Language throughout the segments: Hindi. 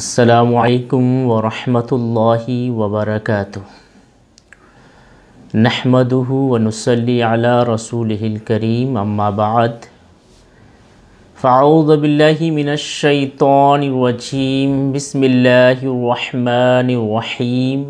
السلام عليكم ورحمة الله وبركاته نحمده ونصلي على رسوله الكريم أما بعد فأعوذ بالله من الشيطان الرجيم بسم الله الرحمن الرحيم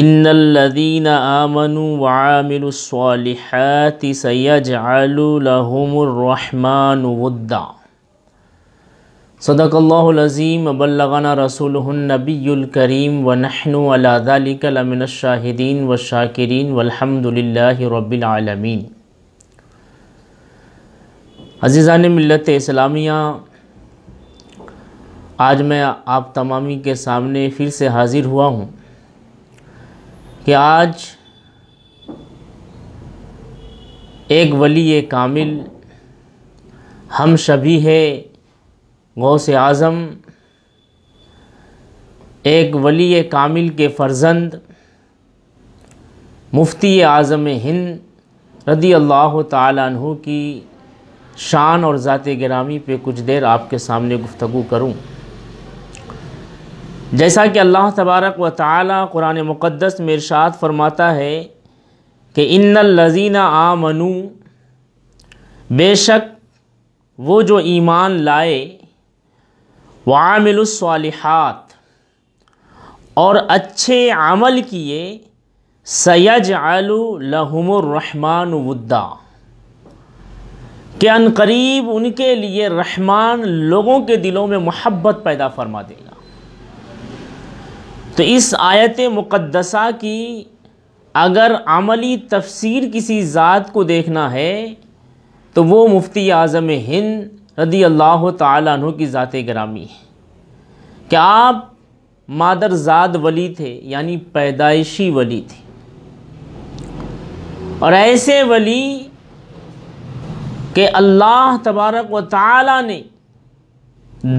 إن الذين آمنوا وعاملوا الصالحات سيجعل لهم الرحمن ودا सदकल्लाज़ीम बल्लगाना रसूलनबीकरीम वनहनदिकमिन शाहिदीन व शाकिरीन वलहमदिल्ला रबालमीन अज़ीज़ान मिलत इस्लामिया आज मैं आप तमामी के सामने फिर से हाज़िर हुआ हूँ कि आज एक वली कामिल हम सभी है गौ से आज़म एक वली कामिल के फर्जंद मुफ्ती आज़म हिंद रदी अल्लाह तु की शान और ज़ात गिरामी पर कुछ देर आपके सामने गुफ्तु करूँ जैसा कि अल्लाह तबारक व ताली क़ुरान मुक़दस में इरशाद फरमाता है कि इन लजीना आमनू बेशक वो जो ईमान लाए वामिलसालहत और अच्छे अमल किए सैज आलू लहमरहमान के के अनकरीब उनके लिए रहमान लोगों के दिलों में मोहब्बत पैदा फरमा देगा तो इस आयत मुक़दसा की अगर अमली तफसीर किसी ज़ात को देखना है तो वो मुफ्ती आज़म हिंद रदी अल्लाह तु की ज़ात ग्रामी क्या आप मादरजाद वली थे यानी पैदाइशी वली थे और ऐसे वली के अल्लाह तबारक व ताला ने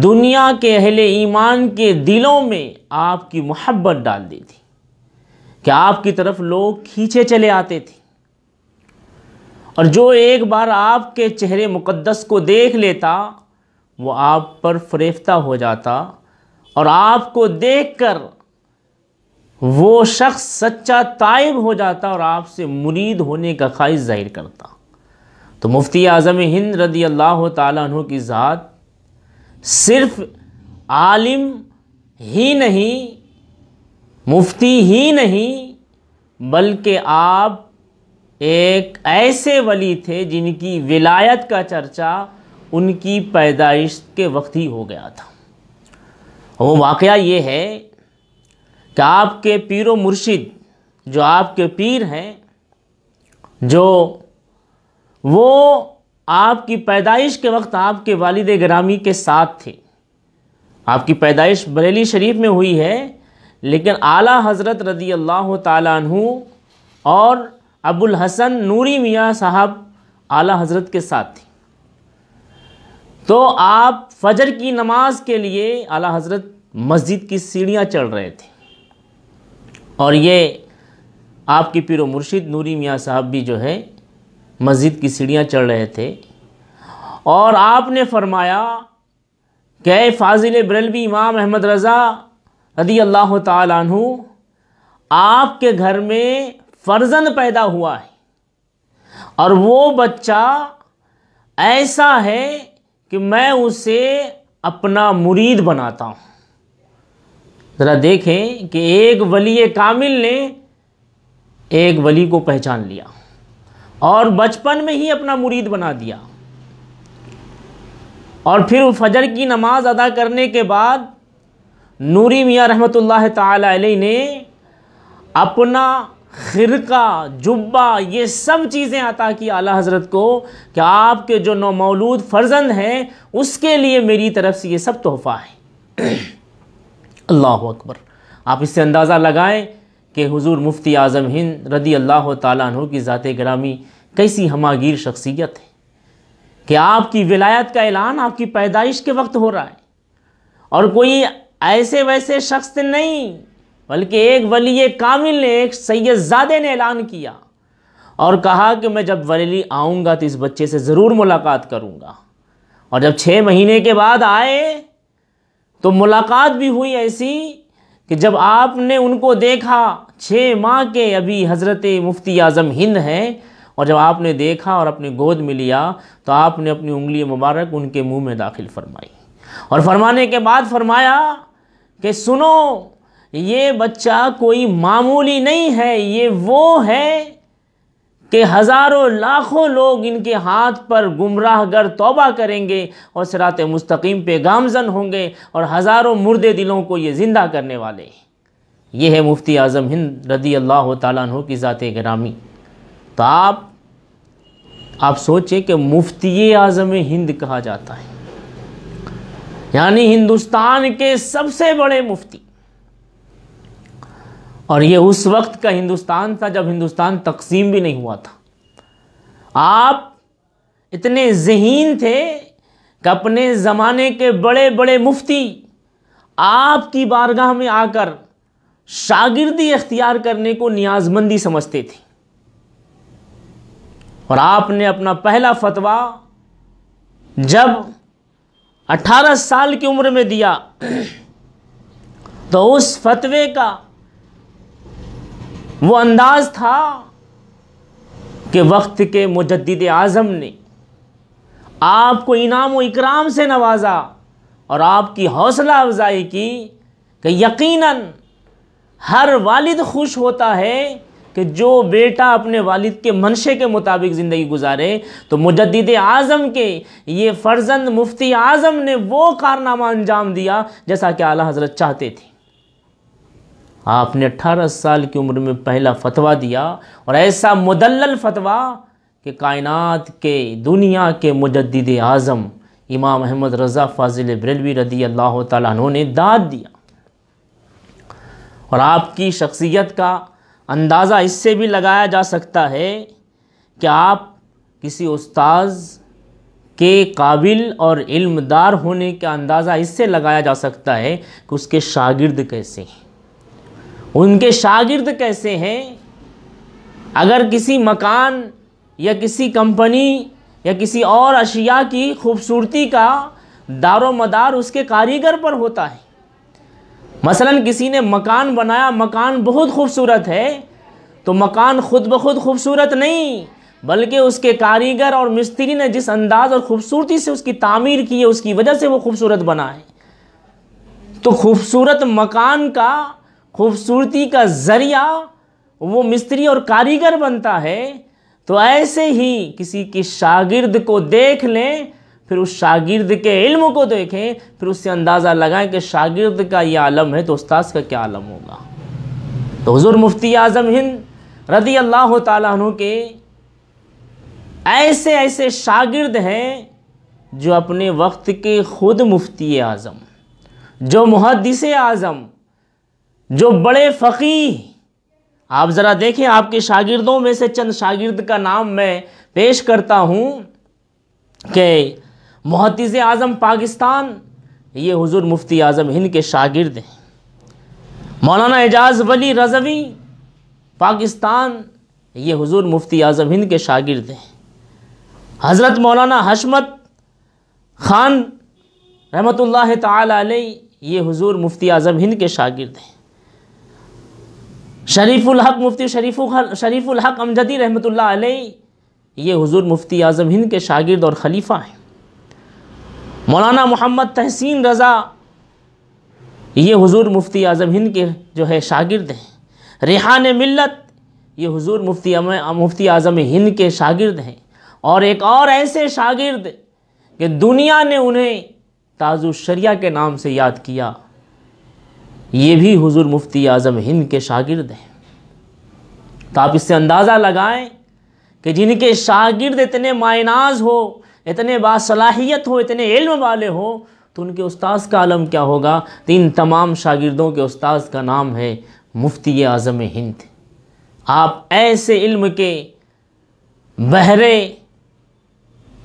दुनिया के अहले ईमान के दिलों में आपकी मोहब्बत डाल दी थी कि आपकी तरफ लोग खींचे चले आते थे और जो एक बार आपके चेहरे मुक़द्दस को देख लेता वो आप पर फरेफ्ता हो जाता और आपको देखकर वो शख्स सच्चा तायब हो जाता और आपसे मुरीद होने का ख्वाहिश ज़ाहिर करता तो मुफ्ती आज़म हिंद रदी अल्लाह तु की ज़ात सिर्फ आलिम ही नहीं मुफ्ती ही नहीं बल्कि आप एक ऐसे वली थे जिनकी विलायत का चर्चा उनकी पैदाइश के वक्त ही हो गया था वो वाक़ ये है कि आपके पीर मुर्शिद जो आपके पीर हैं जो वो आपकी पैदाइश के वक्त आपके वालिद ग्रामी के साथ थे आपकी पैदाइश बरेली शरीफ में हुई है लेकिन आला हज़रत रदी अल्लाह तु और अबुल हसन नूरी मियाँ साहब आला हजरत के साथ थी तो आप फजर की नमाज के लिए आला हजरत मस्जिद की सीढ़ियाँ चढ़ रहे थे और ये आपके पिरो मुर्शिद नूरी मियाँ साहब भी जो है मस्जिद की सीढ़ियाँ चढ़ रहे थे और आपने फरमाया कि फाजिल बरेलवी इमाम अहमद रज़ा रदी अल्लाह तु आपके घर में फर्जन पैदा हुआ है और वो बच्चा ऐसा है कि मैं उसे अपना मुरीद बनाता हूँ ज़रा देखें कि एक वली कामिल ने एक वली को पहचान लिया और बचपन में ही अपना मुरीद बना दिया और फिर फजर की नमाज अदा करने के बाद नूरी मियाँ रहमत ताला ने अपना ख़िरका जुब्बा ये सब चीज़ें अता की आला हज़रत को कि आपके जो नौमौलूद फ़र्जंद हैं उसके लिए मेरी तरफ़ से ये सब तोहफ़ा है अल्लाह अकबर आप इससे अंदाज़ा लगाएं कि हुजूर मुफ्ती आज़म हिंद रदी अल्लाह तु की ज़ात ग्रामी कैसी हमागीर शख्सियत है कि आपकी विलायत का ऐलान आपकी पैदाइश के वक्त हो रहा है और कोई ऐसे वैसे शख्स नहीं बल्कि एक वली कामिल ने एक सैदजादे ने ऐलान किया और कहा कि मैं जब वली आऊँगा तो इस बच्चे से ज़रूर मुलाकात करूँगा और जब छः महीने के बाद आए तो मुलाकात भी हुई ऐसी कि जब आपने उनको देखा छः माह के अभी हज़रत मुफ्ती आज़म हिंद हैं और जब आपने देखा और अपनी गोद में लिया तो आपने अपनी उंगली मुबारक उनके मुंह में दाखिल फरमाई और फरमाने के बाद फरमाया कि सुनो ये बच्चा कोई मामूली नहीं है ये वो है कि हज़ारों लाखों लोग इनके हाथ पर गुमराह गर तोबा करेंगे और सरात मुस्तकीम पे गामजन होंगे और हज़ारों मुर्दे दिलों को ये ज़िंदा करने वाले ये है मुफ्ती आज़म हिंद रदी अल्लाह तु की ज़ात ग्रामी तो आप आप सोचें कि मुफ्ती आज़म हिंद कहा जाता है यानी हिंदुस्तान के सबसे बड़े मुफ्ती और ये उस वक्त का हिंदुस्तान था जब हिंदुस्तान तकसीम भी नहीं हुआ था आप इतने जहीन थे कि अपने ज़माने के बड़े बड़े मुफ्ती आपकी बारगाह में आकर शागिर्दी इख्तियार करने को नियाजमंदी समझते थे और आपने अपना पहला फतवा जब 18 साल की उम्र में दिया तो उस फतवे का वो अंदाज था कि वक्त के मुजद आज़म ने आपको इनाम व इकराम से नवाजा और आपकी हौसला अफजाई की कि यकीनन हर वालिद खुश होता है कि जो बेटा अपने वालिद के मनशे के मुताबिक ज़िंदगी गुजारे तो मुजद आज़म के ये फ़र्जंद मुफ्ती आज़म ने वो कारनामा अंजाम दिया जैसा कि आला हज़रत चाहते थे आपने 18 साल की उम्र में पहला फतवा दिया और ऐसा मुदल फतवा कि कायनात के दुनिया के मुजद आज़म इमाम अहमद रज़ा फाजिल बरेलवी रदी अल्लाह तु ने दाद दिया और आपकी शख्सियत का अंदाज़ा इससे भी लगाया जा सकता है कि आप किसी उस्ताज के काबिल और इल्मदार होने का अंदाज़ा इससे लगाया जा सकता है कि उसके शागिर्द कैसे हैं उनके शागिर्द कैसे हैं अगर किसी मकान या किसी कंपनी या किसी और अशिया की खूबसूरती का दारो मदार उसके कारीगर पर होता है मसलन किसी ने मकान बनाया मकान बहुत खूबसूरत है तो मकान खुद ब खुद खूबसूरत नहीं बल्कि उसके कारीगर और मिस्त्री ने जिस अंदाज और ख़ूबसूरती से उसकी तामीर की है उसकी वजह से वो खूबसूरत बना है तो खूबसूरत मकान का खूबसूरती का ज़रिया वो मिस्त्री और कारीगर बनता है तो ऐसे ही किसी के शागिर्द को देख लें फिर उस शागिर्द के इल्म को देखें फिर उससे अंदाज़ा लगाएं कि शागिर्द का यह आलम है तो उस्ताद का क्या आलम होगा तो हजूर मुफ्ती आज़म हिंद रदी अल्लाह तु के ऐसे ऐसे शागिर्द हैं जो अपने वक्त के खुद मुफ्ती आज़म जो मुहदस आज़म जो बड़े फ़की आप ज़रा देखें आपके शागिर्दों में से चंद शागिर्द का नाम मैं पेश करता हूँ कि महतिज़ आज़म पाकिस्तान ये हुजूर मुफ्ती आज़म हिंद के शागिर्द हैं मौलाना एजाज वली रजवी पाकिस्तान ये हुजूर मुफ्ती आज़म हिंद के शागिर्द हैं हज़रत मौलाना हशमत खान रहमत ला ये हुजूर मुफ्ती आज़म हिंद के शागिर्द हैं शरीफुल हक मुफ्ती शरीफ शरीफुल हक अमजदी रहमत ये हुजूर मुफ्ती आज़म हिंद के शागिर्द और ख़लीफ़ा हैं मौलाना मोहम्मद तहसीन रज़ा ये हुजूर मुफ्ती आज़म हिंद के जो है शागिर्द हैं रिहान मिलत ये हुजूर मुफ्ती मुफ्ती आज़म हिंद के शागिर्द हैं और एक और ऐसे शागिर्द कि दुनिया ने उन्हें ताजुशरिया के नाम से याद किया ये भी हुजूर मुफ्ती आज़म हिंद के शागिर्द हैं तो आप इससे अंदाज़ा लगाएं कि जिनके शागिर्द इतने मायनाज हो इतने बासलाहियत हो इतने इल्म वाले हो तो उनके उस्ताद का आलम क्या होगा तो इन तमाम शागिर्दों के उस्ताद का नाम है मुफ्ती आज़म हिंद आप ऐसे इल्म के बहरे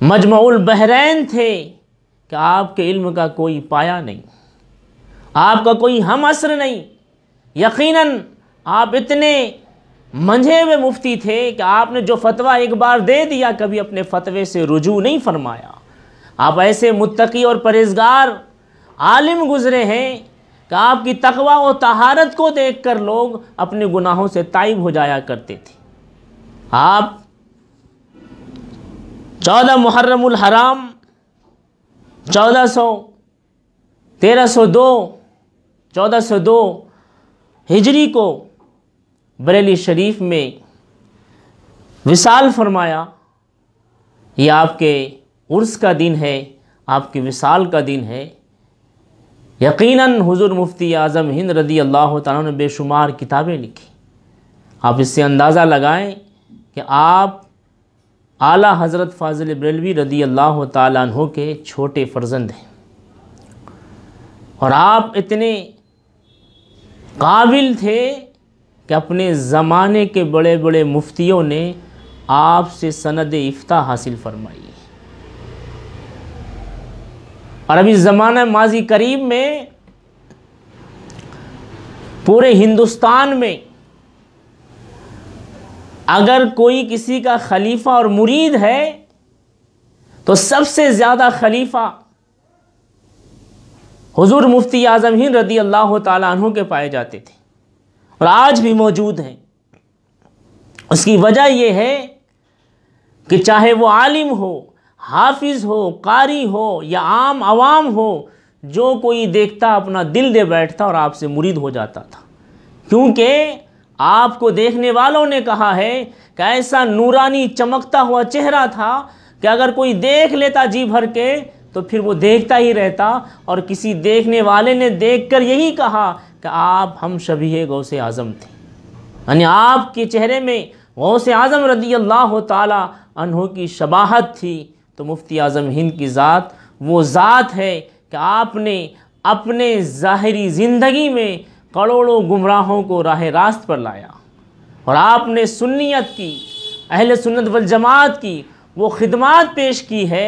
मजमूल बहरैन थे कि आपके इल्म का कोई पाया नहीं आपका कोई हम असर नहीं यकीनन आप इतने मंझे में मुफ्ती थे कि आपने जो फतवा एक बार दे दिया कभी अपने फतवे से रुजू नहीं फरमाया आप ऐसे मुतकी और परहेजगार आलिम गुज़रे हैं कि आपकी तकवा और तहारत को देख कर लोग अपने गुनाहों से ताइब हो जाया करते थे आप चौदह मुहर्रम हराम चौदह सौ तेरह सौ दो चौदह दो हिजरी को बरेली शरीफ में विशाल फरमाया ये आपके उर्स का दिन है आपके विशाल का दिन है यकीनन हुजूर मुफ्ती आज़म हिंद रदी अल्लाह तन ने बेशुमार किताबें लिखी आप इससे अंदाज़ा लगाएं कि आप आला हज़रत फाजिल बरेलवी रदी अल्लाह तु के छोटे फ़र्जंद हैं और आप इतने काबिल थे कि अपने ज़माने के बड़े बड़े मुफ्तियों ने आपसे सनद इफ्ता हासिल फरमाई और अभी ज़माना माजी करीब में पूरे हिंदुस्तान में अगर कोई किसी का खलीफा और मुरीद है तो सबसे ज़्यादा खलीफा हुजूर मुफ्ती आज़म ही रदी अल्लाह तहों के पाए जाते थे और आज भी मौजूद हैं उसकी वजह यह है कि चाहे वो आलिम हो हाफिज़ हो कारी हो या आम आवाम हो जो कोई देखता अपना दिल दे बैठता और आपसे मुरीद हो जाता था क्योंकि आपको देखने वालों ने कहा है कि ऐसा नूरानी चमकता हुआ चेहरा था कि अगर कोई देख लेता जी भर के तो फिर वो देखता ही रहता और किसी देखने वाले ने देखकर यही कहा कि आप हम शबी गौ से आज़म थे यानी आपके चेहरे में गौ से आज़म रदी अल्लाह तहों की शबाहत थी तो मुफ्ती आज़म हिंद की ज़ात वो ज़ात है कि आपने अपने ज़ाहरी ज़िंदगी में करोड़ों गुमराहों को राह रास्त पर लाया और आपने सुन्नीत की अहल सुन्नत वल जमात की वो खिदमत पेश की है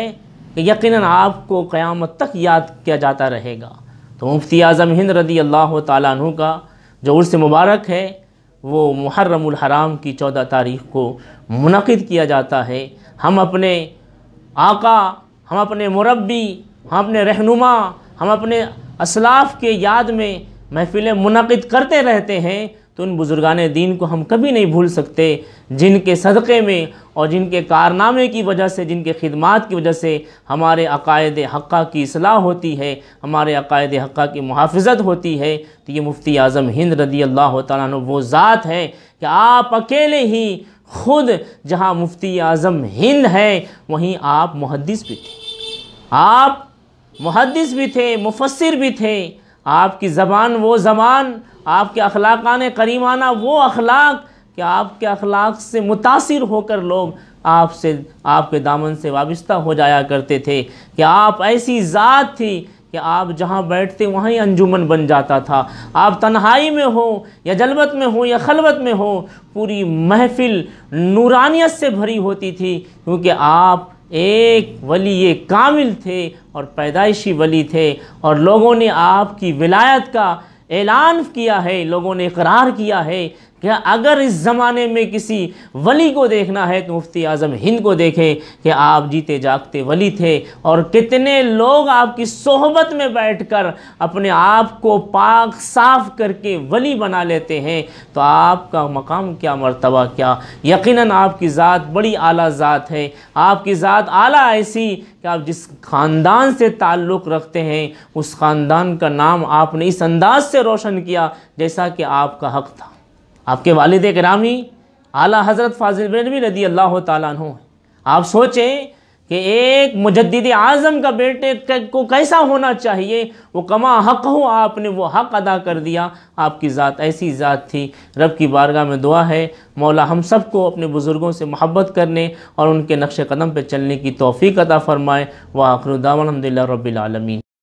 कि यकीनन आपको क़यामत तक याद किया जाता रहेगा तो मुफ्ती आज़म हिंद रदी अल्लाह तु का जो उर्स मुबारक है वो मुहर्रम हराम की चौदह तारीख को मनद किया जाता है हम अपने आका हम अपने मुरबी हम अपने रहनुमा हम अपने असलाफ के याद में महफिलें मुनद करते रहते हैं तो उन बुज़ुर्गान दीन को हम कभी नहीं भूल सकते जिनके सदक़े में और जिनके कारनामे की वजह से जिनके खिदमात की वजह से हमारे अकायद हक़ा की असलाह होती है हमारे अकायद हक़ा की मुहाफ़त होती है तो ये मुफ्ती आज़म हिंद रदी अल्लाह तु वो ज़ात है कि आप अकेले ही खुद जहाँ मुफ्ती आज़म हिंद है वहीं आप मुहदस भी थे आप मुहदस भी थे मुफसर भी थे आपकी ज़बान वो ज़बान आपके अखलाकान करीमाना वो अखलाक कि आपके अखलाक से मुतासर होकर लोग आपसे आपके दामन से वाबस्ता हो जाया करते थे कि आप ऐसी ज़ात थी कि आप जहाँ बैठते वहाँ ही अंजुमन बन जाता था आप तन्हाई में हो या जलबत में हो या खलबत में हो पूरी महफिल नूरानियत से भरी होती थी क्योंकि आप एक वली ये कामिल थे और पैदाइशी वली थे और लोगों ने आपकी विलायत का ऐलान किया है लोगों ने इकरार किया है कि अगर इस ज़माने में किसी वली को देखना है तो मुफ्ती आज़म हिंद को देखें कि आप जीते जागते वली थे और कितने लोग आपकी सोहबत में बैठकर अपने आप को पाक साफ करके वली बना लेते हैं तो आपका मकाम क्या मरतबा क्या यकीनन आपकी ज़ात बड़ी आला ज़ात है आपकी ज़ात आला ऐसी कि आप जिस ख़ानदान से ताल्लुक़ रखते हैं उस ख़ानदान का नाम आपने इस अंदाज से रोशन किया जैसा कि आपका हक था आपके वालद करामी आला हज़रत फाजिल बेनवी रदी अल्लाह तु आप सोचें कि एक मुजद आज़म का बेटे को कैसा होना चाहिए वो कमा हक हो आपने वो हक अदा कर दिया आपकी ज़ात ऐसी ज़ात थी रब की बारगाह में दुआ है मौला हम सब को अपने बुज़ुर्गों से मोहब्बत करने और उनके नक्श कदम पर चलने की तोफ़ी अदा फ़रमाए व आखरुदामदिल्ला रबीआलमी